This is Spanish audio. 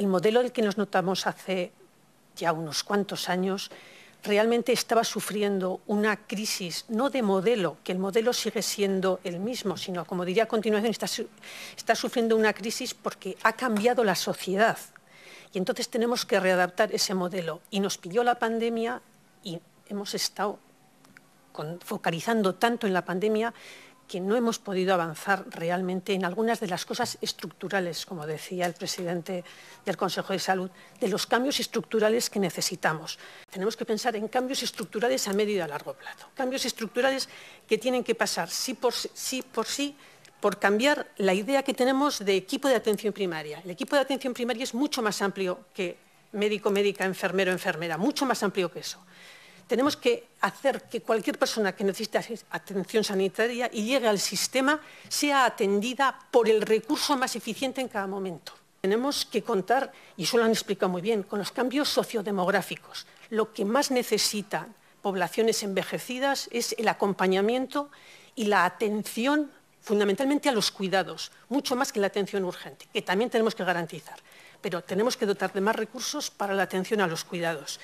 el modelo del que nos notamos hace ya unos cuantos años realmente estaba sufriendo una crisis, no de modelo, que el modelo sigue siendo el mismo, sino, como diría a continuación, está, sufriendo una crisis porque ha cambiado la sociedad. Y entonces tenemos que readaptar ese modelo. Y nos pilló la pandemia y hemos estado focalizando tanto en la pandemia que no hemos podido avanzar realmente en algunas de las cosas estructurales, como decía el presidente del Consejo de Salud, de los cambios estructurales que necesitamos. Tenemos que pensar en cambios estructurales a medio y a largo plazo, cambios estructurales que tienen que pasar sí por sí, por, sí, por cambiar la idea que tenemos de equipo de atención primaria. El equipo de atención primaria es mucho más amplio que médico, médica, enfermero, enfermera, mucho más amplio que eso tenemos que hacer que cualquier persona que necesite atención sanitaria y llegue al sistema sea atendida por el recurso más eficiente en cada momento. Tenemos que contar, y eso lo han explicado muy bien, con los cambios sociodemográficos. Lo que más necesitan poblaciones envejecidas es el acompañamiento y la atención fundamentalmente a los cuidados, mucho más que la atención urgente, que también tenemos que garantizar. Pero tenemos que dotar de más recursos para la atención a los cuidados.